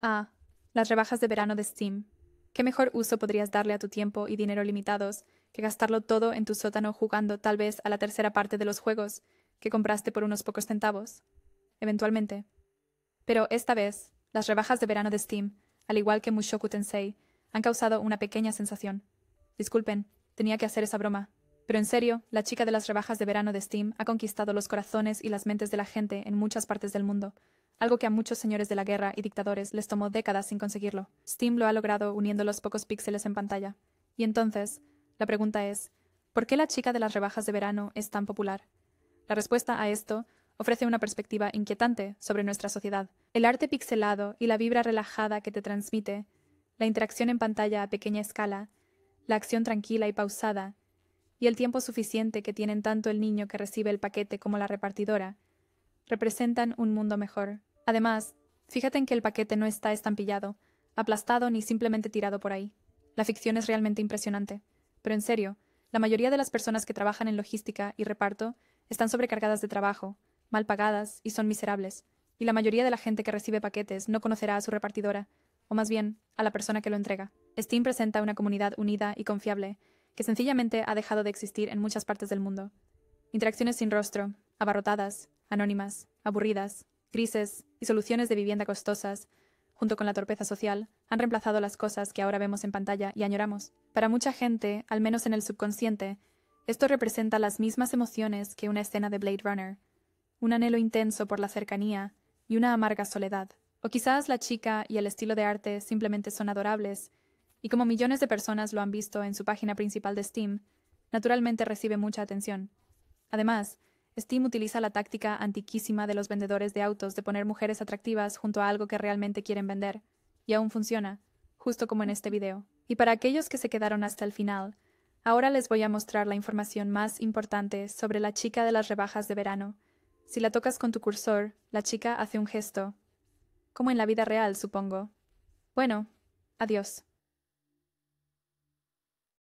Ah, las rebajas de verano de Steam. ¿Qué mejor uso podrías darle a tu tiempo y dinero limitados que gastarlo todo en tu sótano jugando tal vez a la tercera parte de los juegos que compraste por unos pocos centavos? Eventualmente. Pero esta vez, las rebajas de verano de Steam, al igual que Mushoku Tensei, han causado una pequeña sensación. Disculpen, tenía que hacer esa broma. Pero en serio, la chica de las rebajas de verano de Steam ha conquistado los corazones y las mentes de la gente en muchas partes del mundo, algo que a muchos señores de la guerra y dictadores les tomó décadas sin conseguirlo. Steam lo ha logrado uniendo los pocos píxeles en pantalla. Y entonces, la pregunta es, ¿por qué la chica de las rebajas de verano es tan popular? La respuesta a esto ofrece una perspectiva inquietante sobre nuestra sociedad. El arte pixelado y la vibra relajada que te transmite, la interacción en pantalla a pequeña escala, la acción tranquila y pausada, y el tiempo suficiente que tienen tanto el niño que recibe el paquete como la repartidora, representan un mundo mejor Además, fíjate en que el paquete no está estampillado, aplastado ni simplemente tirado por ahí. La ficción es realmente impresionante. Pero en serio, la mayoría de las personas que trabajan en logística y reparto están sobrecargadas de trabajo, mal pagadas y son miserables, y la mayoría de la gente que recibe paquetes no conocerá a su repartidora, o más bien, a la persona que lo entrega. Steam presenta una comunidad unida y confiable, que sencillamente ha dejado de existir en muchas partes del mundo. Interacciones sin rostro, abarrotadas, anónimas, aburridas, crisis y soluciones de vivienda costosas, junto con la torpeza social, han reemplazado las cosas que ahora vemos en pantalla y añoramos. Para mucha gente, al menos en el subconsciente, esto representa las mismas emociones que una escena de Blade Runner, un anhelo intenso por la cercanía y una amarga soledad. O quizás la chica y el estilo de arte simplemente son adorables, y como millones de personas lo han visto en su página principal de Steam, naturalmente recibe mucha atención. Además, Steam utiliza la táctica antiquísima de los vendedores de autos de poner mujeres atractivas junto a algo que realmente quieren vender, y aún funciona, justo como en este video. Y para aquellos que se quedaron hasta el final, ahora les voy a mostrar la información más importante sobre la chica de las rebajas de verano. Si la tocas con tu cursor, la chica hace un gesto. Como en la vida real, supongo. Bueno, adiós.